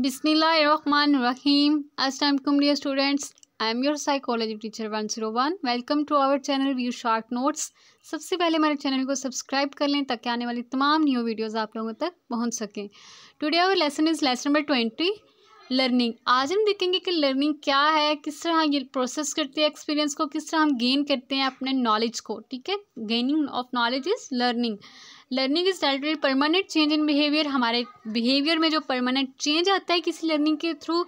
बिसमीम असलम dear students I am your psychology teacher one zero one welcome to our channel view short notes सबसे पहले हमारे channel को सब्सक्राइब कर लें ताकि आने वाली तमाम न्यू वीडियोस आप लोगों तक पहुंच सकें today our lesson is lesson number twenty learning आज हम देखेंगे कि लर्निंग क्या है किस तरह ये प्रोसेस करते हैं एक्सपीरियंस को किस तरह हम गेन करते हैं अपने नॉलेज को ठीक है gaining of knowledge is learning learning is directed permanent change in behaviour हमारे बिहेवियर में जो परमानेंट चेंज आता है किसी लर्निंग के थ्रू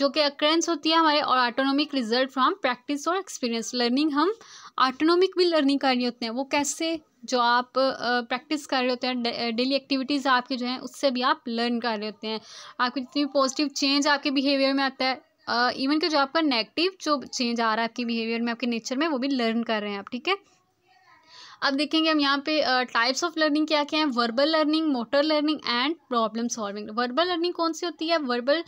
जो कि अक्रेंस होती है हमारे और ऑटोनॉमिक रिजल्ट फ्रॉम प्रैक्टिस और एक्सपीरियंस लर्निंग हम ऑटोनॉमिक भी लर्निंग कर रहे होते हैं वो कैसे जो आप प्रैक्टिस कर रहे होते हैं डेली एक्टिविटीज़ आपके जो हैं उससे भी आप लर्न कर रहे होते हैं आपकी जितनी पॉजिटिव चेंज आपके बिहेवियर में आता है इवन uh, के जो आपका नेगेटिव जो चेंज आ रहा है आपके बिहेवियर में आपके नेचर में वो भी लर्न कर रहे हैं आप ठीक है अब देखेंगे हम यहाँ पे टाइप्स ऑफ लर्निंग क्या क्या है verbal learning motor learning and problem solving verbal learning कौन सी होती है वर्बल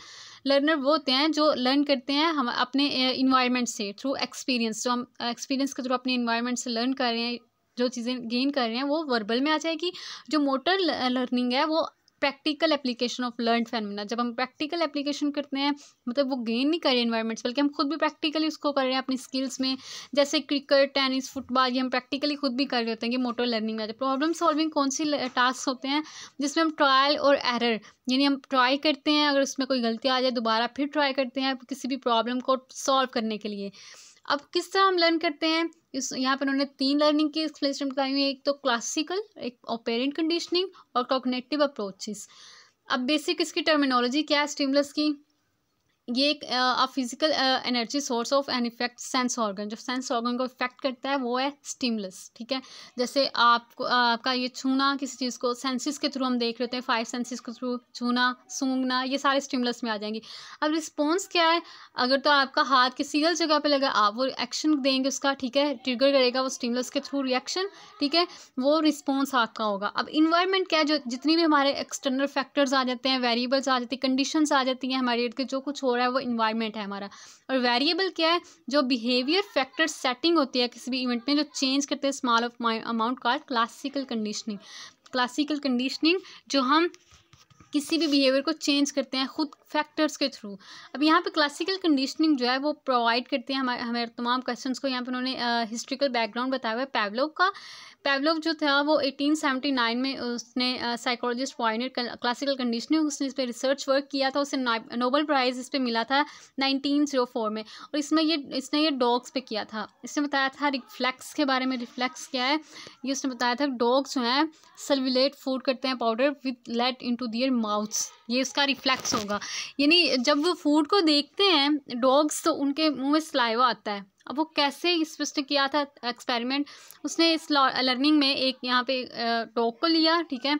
लर्नर वो होते हैं जो लर्न करते हैं हम अपने इन्वायरमेंट से थ्रू एक्सपीरियंस जो हम एक्सपीरियंस के थ्रू अपने इन्वायरमेंट से लर्न कर रहे हैं जो चीज़ें गेन कर रहे हैं वो वर्बल में आ जाएगी जो मोटर लर्निंग है वो practical application of learn phenomena जब हम प्रैक्टिकल एप्लीकेशन करते हैं मतलब वो गेन नहीं कर रहे इन्वायरमेंट्स बल्कि हम खुद भी प्रैक्टिकली उसको कर रहे हैं अपनी स्किल्स में जैसे क्रिकेट टेनिस फुटबॉल ये हम प्रैक्टिकली खुद भी कर रहे होते हैं कि मोटर लर्निंग में आते प्रॉब्लम सॉल्विंग कौन सी टास्क होते हैं जिसमें हम ट्रायल और एरर यानी हम ट्राई करते हैं अगर उसमें कोई गलती आ जाए दोबारा फिर ट्राई करते हैं किसी भी प्रॉब्लम को सॉल्व करने के लिए अब किस तरह हम लर्न करते हैं इस यहाँ पर उन्होंने तीन लर्निंग की एक्सप्लेनेशन बताई हुई है एक तो क्लासिकल एक ऑपेरेंट कंडीशनिंग और कॉग्नेटिव अप्रोचेस अब बेसिक इसकी टर्मिनोलॉजी क्या है स्टिमुलस की ये एक physical energy source of an effect sense organ जो सेंस ऑर्गन को इफेक्ट करता है वो है स्टीमलेस ठीक है जैसे आपको आपका ये छूना किसी चीज़ को सेंसेस के थ्रू हम देख रहे हैं फाइव सेंसेस के थ्रू छूना सूंघना ये सारे स्टीमलेस में आ जाएंगे अब रिस्पॉन्स क्या है अगर तो आपका हाथ किसी गल जगह पर लगा आप वो एक्शन देंगे उसका ठीक है ट्रिगर करेगा वो स्टीमलेस के थ्रू रिएक्शन ठीक है वो रिस्पॉन्स आपका होगा अब इन्वायरमेंट क्या है जो जितनी भी हमारे एक्सटर्नल फैक्टर्स आ जाते हैं वेरिएबल्स आ जाती हैं कंडीशन आ जाती हैं हमारे इर्द के जो कुछ हो रहा है वो इन्वायरमेंट है हमारा और वेरिएबल क्या है जो बिहेवियर फैक्टर सेटिंग होती है किसी भी इवेंट में जो चेंज करते हैं स्मॉल ऑफ अमाउंट का क्लासिकल कंडीशनिंग क्लासिकल कंडीशनिंग जो हम किसी भी बिहेवियर को चेंज करते हैं खुद फैक्टर्स के थ्रू अब यहाँ पे क्लासिकल कंडीशनिंग जो है वो प्रोवाइड करते हैं हमारे हमारे तमाम क्वेश्चंस को यहाँ पे उन्होंने हिस्ट्रिकल बैकग्राउंड बताया हुआ है पैवलोव का पेवलोव जो था वो 1879 में उसने साइकोलॉजिस्ट वाइनर क्लासिकल कंडीशनिंग उसने इस पर रिसर्च वर्क किया था उसे नोबल प्राइज़ इस पर मिला था 1904 में और इसमें ये इसने ये डॉग्स पे किया था इसने बताया था रिफ्लेक्स के बारे में रिफ्लेक्स क्या है ये उसने बताया था डॉग्स जो हैं सलविलेट फूड करते हैं powder with let in to their mouths ये उसका रिफ्लेक्स होगा यानी जब वो फूड को देखते हैं डॉग्स तो उनके मुँह में स्लाइवा आता है अब वो कैसे इस उसने किया था एक्सपेरिमेंट उसने इस लर्निंग में एक यहाँ पे डॉग को लिया ठीक है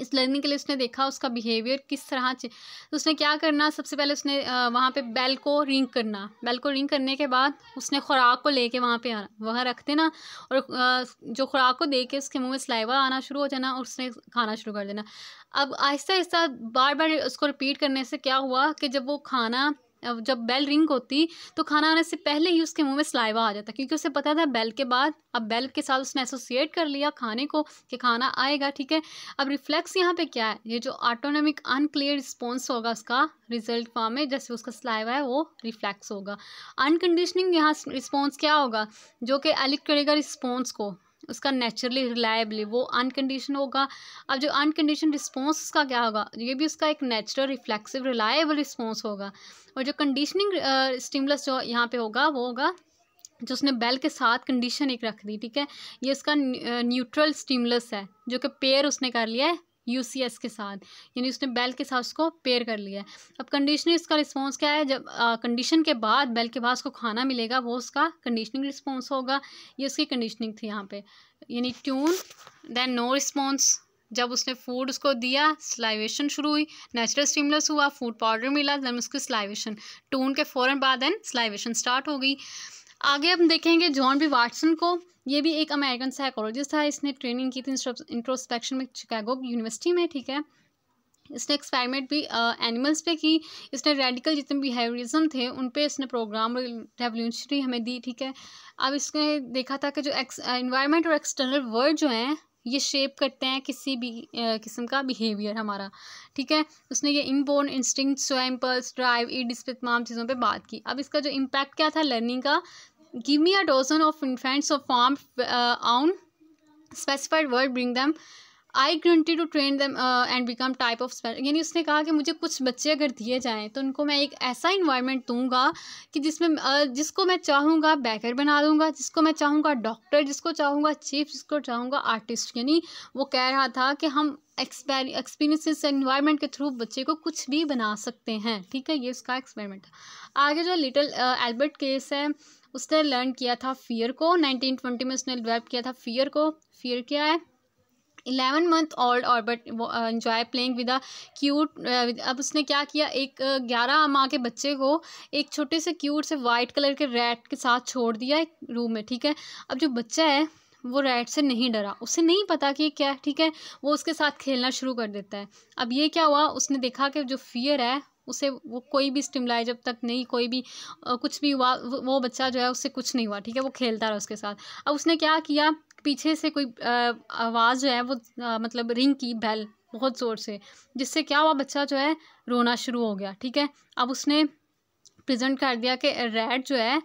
इस लर्निंग के लिए उसने देखा उसका बिहेवियर किस तरह से तो उसने क्या करना सबसे पहले उसने वहाँ पे बेल को रिंग करना बेल को रिंग करने के बाद उसने खुराक को लेके वहाँ पे आना वहाँ रख देना और जो खुराक को दे के उसके मुंह में स्लाइवा आना शुरू हो जाना और उसने खाना शुरू कर देना अब आहिस्ता आहिस्ता बार बार उसको रिपीट करने से क्या हुआ कि जब वो खाना जब बेल रिंग होती तो खाना आने से पहले ही उसके मुंह में स्लाइवा आ जाता क्योंकि उसे पता था बेल के बाद अब बेल के साथ उसने एसोसिएट कर लिया खाने को कि खाना आएगा ठीक है अब रिफ्लेक्स यहाँ पे क्या है ये जो ऑटोनोमिक अनक्लियर रिस्पॉन्स होगा उसका रिजल्ट फॉर्म में जैसे उसका स्लाइवा है वो रिफ्लैक्स होगा अनकंडीशनिंग यहाँ रिस्पॉन्स क्या होगा जो कि एलिक करेगा रिस्पॉन्स को उसका नेचुरली रिलायबली वो अनकंडीशन होगा अब जो अनकंडीशन रिस्पॉन्स उसका क्या होगा ये भी उसका एक नेचुरल रिफ्लेक्सिव रिलायबल रिस्पॉन्स होगा और जो कंडीशनिंग स्टिमुलस जो यहाँ पे होगा वो होगा जो उसने बेल के साथ कंडीशन एक रख दी ठीक है ये उसका न्यूट्रल स्टिमुलस है जो कि पेयर उसने कर लिया है यू के साथ यानी उसने बेल के साथ उसको पेयर कर लिया है अब कंडीशनिंग इसका रिस्पॉन्स क्या है जब कंडीशन के बाद बेल के बाद उसको खाना मिलेगा वो उसका कंडीशनिंग रिस्पॉन्स होगा ये उसकी कंडीशनिंग थी यहाँ पे यानी ट्यून देन नो रिस्पॉन्स जब उसने फूड उसको दिया स्लाइवेशन शुरू हुई नेचुरल स्टिमुलस हुआ फूड पाउडर मिला देन उसकी स्लाइवेशन टून के फ़ौरन बाद देन स्लाइवेशन स्टार्ट हो गई आगे हम देखेंगे जॉन बी वाटसन को ये भी एक अमेरिकन साइकोलॉजिस्ट था इसने ट्रेनिंग की थी इंट्रोस्पेक्शन में शिकागो यूनिवर्सिटी में ठीक है इसने एक्सपेरिमेंट भी एनिमल्स पे की इसने रेडिकल जितने बिहेवियरिज्म थे उन पे इसने प्रोग्राम रेवोल्यूशनरी हमें दी ठीक है अब इसने देखा था कि जो एक्स इन्वायरमेंट और एक्सटर्नल वर्ल्ड जो हैं ये शेप करते हैं किसी भी किस्म का बिहेवियर हमारा ठीक है उसने ये इनबोर्न इंस्टिंग जो ड्राइव ई डिस पे तमाम चीज़ों पे बात की अब इसका जो इम्पैक्ट क्या था लर्निंग का give me a dozen of infants of farm uh, on specified word bring them I guarantee to train them and become type of special यानी उसने कहा कि मुझे कुछ बच्चे अगर दिए जाएँ तो उनको मैं एक ऐसा इन्वायरमेंट दूंगा कि जिसमें uh, जिसको मैं चाहूँगा बैकर बना दूंगा जिसको मैं चाहूँगा डॉक्टर जिसको चाहूँगा चीफ जिसको चाहूँगा आर्टिस्ट यानी वो कह रहा था कि हम एक्सपेरी एक्सपीरियंसिस इन्वायरमेंट के थ्रू बच्चे को कुछ भी बना सकते हैं ठीक है ये उसका एक्सपेरिमेंट आगे जो लिटल एल्बर्ट केस है उसने लर्न किया था फियर को नाइनटीन ट्वेंटी में उसने डेवलप किया था फियर को फियर क्या है इलेवन मंथ ओल्ड और but enjoy playing with a cute अब उसने क्या किया एक uh, ग्यारह माह के बच्चे को एक छोटे से क्यूट से वाइट कलर के रैट के साथ छोड़ दिया एक रूम में ठीक है अब जो बच्चा है वो रैट से नहीं डरा उसे नहीं पता कि क्या ठीक है वो उसके साथ खेलना शुरू कर देता है अब ये क्या हुआ उसने देखा कि जो फियर है उसे वो कोई भी स्टिमलाई जब तक नहीं कोई भी कुछ भी हुआ वो बच्चा जो है उससे कुछ नहीं हुआ ठीक है वो खेलता रहा उसके साथ अब उसने क्या किया पीछे से कोई आवाज़ जो है वो आ, मतलब रिंग की बैल बहुत ज़ोर से जिससे क्या हुआ बच्चा जो है रोना शुरू हो गया ठीक है अब उसने प्रेजेंट कर दिया कि रेड जो है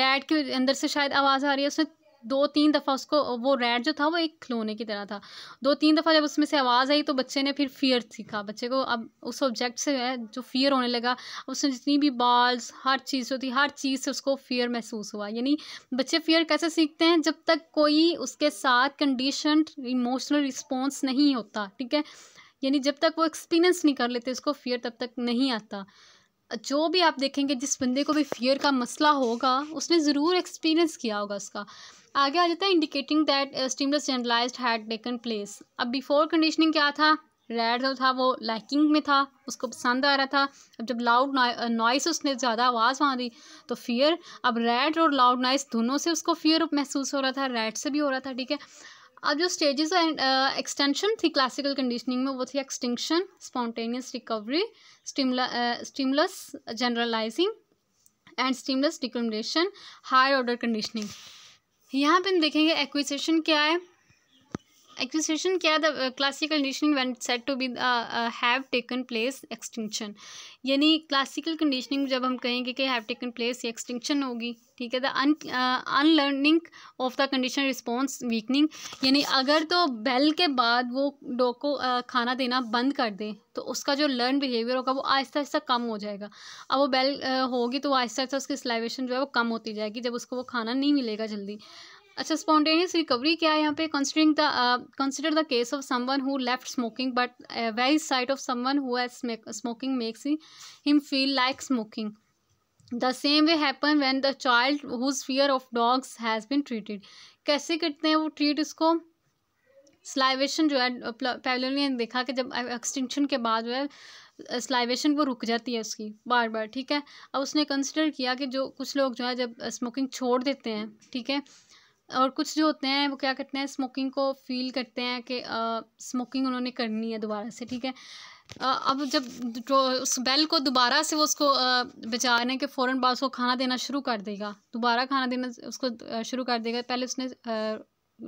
रेड के अंदर से शायद आवाज़ आ रही है उसने दो तीन दफ़ा उसको वो रेड जो था वो एक खिलौने की तरह था दो तीन दफ़ा जब उसमें से आवाज़ आई तो बच्चे ने फिर फियर सीखा बच्चे को अब उस ऑब्जेक्ट से है जो फियर होने लगा उसने जितनी भी बॉल्स हर चीज़ होती हर चीज़ से उसको फियर महसूस हुआ यानी बच्चे फियर कैसे सीखते हैं जब तक कोई उसके साथ कंडीशन इमोशनल रिस्पॉन्स नहीं होता ठीक है यानी जब तक वो एक्सपीरियंस नहीं कर लेते उसको फियर तब तक नहीं आता जो भी आप देखेंगे जिस बंदे को भी फियर का मसला होगा उसने ज़रूर एक्सपीरियंस किया होगा उसका आगे आ जाता है indicating that stimulus generalize had taken place अब बिफोर कंडीशनिंग क्या था रेड जो था वो लैकिंग में था उसको पसंद आ रहा था अब जब लाउड नॉइस uh, उसने ज़्यादा आवाज़ वहाँ दी तो फियर अब रेड और लाउड नॉइस दोनों से उसको फियर महसूस हो रहा था रेड से भी हो रहा था ठीक है अब जो स्टेजेस एंड एक्सटेंशन थी क्लासिकल कंडीशनिंग में वो थी extinction spontaneous recovery stimulus generalizing and stimulus discrimination high order conditioning यहाँ पे देखेंगे एक्विजिशन क्या है एक्सटिंक्शन क्या the classical conditioning when set to be have taken place extinction यानी क्लासिकल कंडीशनिंग जब हम कहेंगे कि हैव टेकन प्लेस ये एक्सटिंक्शन होगी ठीक है the un unlearning of the condition response weakening यानी अगर तो बेल के बाद वो डॉग को uh, खाना देना बंद कर दे तो उसका जो लर्न बिहेवियर होगा वो आहिस्ता आहिस्ता कम हो जाएगा अब वो बेल uh, होगी तो आहिस्ता आहिस्ता उसकी स्लाइवेशन जो है वो कम होती जाएगी जब उसको वो खाना नहीं मिलेगा जल्दी अच्छा स्पॉन्टेनियस रिकवरी क्या है यहाँ पे considering the consider the case of someone who left smoking but very sight of someone who has smoking makes him feel like smoking the same way happen when the child whose fear of dogs has been treated कैसे करते हैं वो treat इसको salivation जो है पहले ने देखा कि जब एक्सटिंक्शन के बाद जो है स्लाइवेशन वो रुक जाती है उसकी बार बार ठीक है अब उसने कंसिडर किया कि जो कुछ लोग जो है जब स्मोकिंग छोड़ देते हैं ठीक है और कुछ जो होते हैं वो क्या करते हैं स्मोकिंग को फील करते हैं कि स्मोकिंग उन्होंने करनी है दोबारा से ठीक है अब जब उस बेल को दोबारा से वो उसको हैं के फ़ौर बाद उसको खाना देना शुरू कर देगा दोबारा खाना देना उसको शुरू कर देगा पहले उसने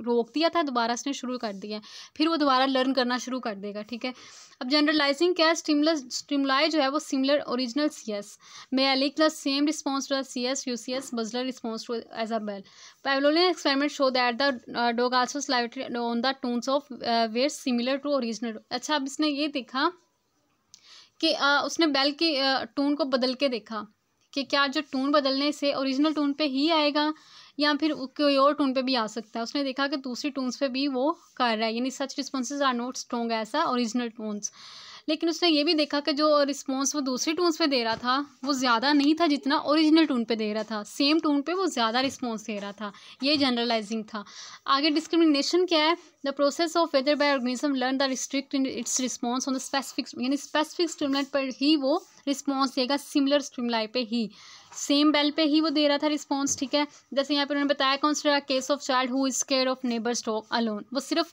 रोक दिया था दोबारा उसने शुरू कर दिया फिर वो दोबारा लर्न करना शुरू कर देगा ठीक है अब जनरलाइजिंग क्या है स्टिमुलस स्टिमुलाई जो है वो similar original C S may L plus same response to C S U C S बजलर response to as a bell Pavlovian experiment show that the dog also slightly on the tunes of were similar to original अच्छा अब इसने ये देखा कि आ, uh, उसने bell की टून को बदल के देखा कि क्या जो टून बदलने से ओरिजिनल टून पे ही आएगा या फिर कोई और टून पे भी आ सकता है उसने देखा कि दूसरी टून्स पे भी वो कर रहा है यानी such response are not strong as original tunes लेकिन उसने ये भी देखा कि जो रिस्पॉन्स वो दूसरे टूनस पर दे रहा था वो ज़्यादा नहीं था जितना ओरिजिनल टून पर दे रहा था सेम टून पर वो ज़्यादा रिस्पॉन्स दे रहा था ये जनरलाइजिंग था आगे डिस्क्रिमिनेशन क्या है the process of whether by organism learn the restrict in its response on the specific यानी स्पेसिफिक स्ट्रीमलाइट पर ही वो रिस्पॉन्स देगा सिमिलर स्ट्रीमलाइट पे ही सेम बेल पे ही वो दे रहा था रिस्पॉन्स ठीक है जैसे यहाँ पर उन्होंने बताया कौन सा case of child who is care of neighbour dog alone वो सिर्फ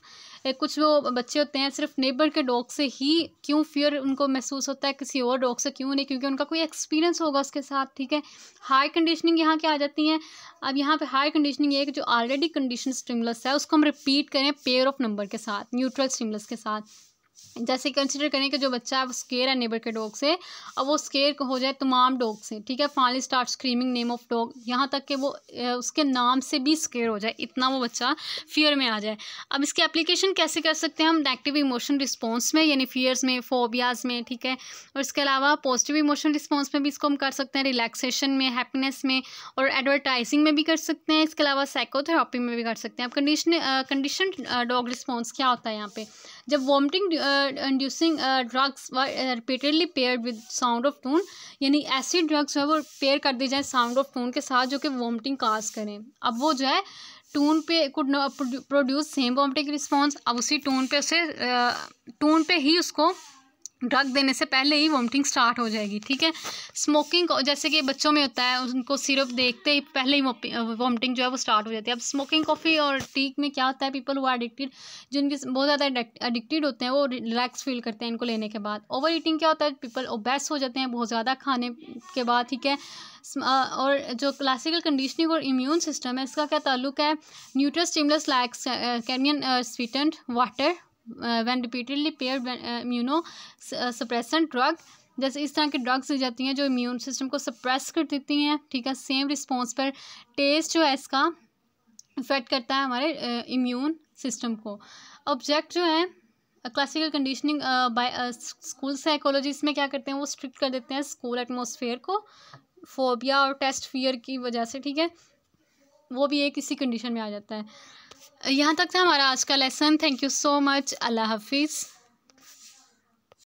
कुछ वो बच्चे होते हैं सिर्फ नेबर के डॉग से ही क्यों क्यों फियर उनको महसूस होता है किसी और डॉग से क्यों नहीं क्योंकि उनका कोई एक्सपीरियंस होगा उसके साथ ठीक है हाई कंडीशनिंग यहाँ की आ जाती है अब यहाँ पे हाई कंडीशनिंग ये जो ऑलरेडी कंडीशन स्टिमुलस है उसको हम रिपीट करें पेयर ऑफ नंबर के साथ न्यूट्रल स्टिमुलस के साथ जैसे कंसिडर करें कि जो बच्चा है वो स्केयर है नेबर के डॉग से अब वो स्केयर हो जाए तमाम डॉग से ठीक है finally start screaming name of dog यहाँ तक कि वो उसके नाम से भी स्केयर हो जाए इतना वो बच्चा फियर में आ जाए अब इसकी एप्लीकेशन कैसे कर सकते हैं हम नेगेटिव इमोशन रिस्पॉन्स में यानी फियर्स में फोबियाज में ठीक है और इसके अलावा पॉजिटिव इमोशन रिस्पॉन्स में भी इसको हम कर सकते हैं रिलैक्सेशन में हैप्पीनेस में और एडवर्टाइजिंग में भी कर सकते हैं इसके अलावा साइकोथेरापी में भी कर सकते हैं अब कंडीशन कंडीशन डॉग रिस्पॉन्स क्या होता है यहाँ पर जब vomiting inducing drugs repeatedly pair with sound of tone यानी ऐसी ड्रग्स जो है वो पेयर कर दी जाए साउंड ऑफ टोन के साथ जो कि वॉमिटिंग काज करें अब वो जो है टोन पे could produce same vomiting response अब उसी टोन पे उसे टोन uh, पे ही उसको ड्रग देने से पहले ही वॉमिटिंग स्टार्ट हो जाएगी ठीक है स्मोकिंग जैसे कि बच्चों में होता है उनको सिरप देखते ही पहले ही वॉमिटिंग जो है वो स्टार्ट हो जाती है अब स्मोकिंग कॉफ़ी और टी में क्या होता है पीपल वो एडिक्टेड जिनके बहुत ज़्यादा एडिक्टेड होते हैं वो रिलैक्स फील करते हैं इनको लेने के बाद ओवर ईटिंग क्या होता है पीपल ओबेस हो जाते हैं बहुत ज़्यादा खाने के बाद ठीक है और जो क्लासिकल कंडीशनिंग और इम्यून सिस्टम है इसका क्या ताल्लुक है न्यूट्रस स्टिमलस लैक्स कैमियन sweetened water when repeatedly pair immunosuppressant drug जैसे इस तरह की ड्रग्स दी जाती हैं जो इम्यून सिस्टम को सप्रेस कर देती हैं ठीक है सेम रिस्पॉन्स पर टेस्ट जो है इसका इफेक्ट करता है हमारे इम्यून सिस्टम को ऑब्जेक्ट जो है classical conditioning by school psychology इसमें क्या करते हैं वो स्ट्रिक्ट कर देते हैं स्कूल एटमोसफेयर को फोबिया और टेस्ट फियर की वजह से ठीक है वो भी एक इसी कंडीशन में आ जाता है यहाँ तक था हमारा आज का lesson thank you so much अल्लाह हाफिज़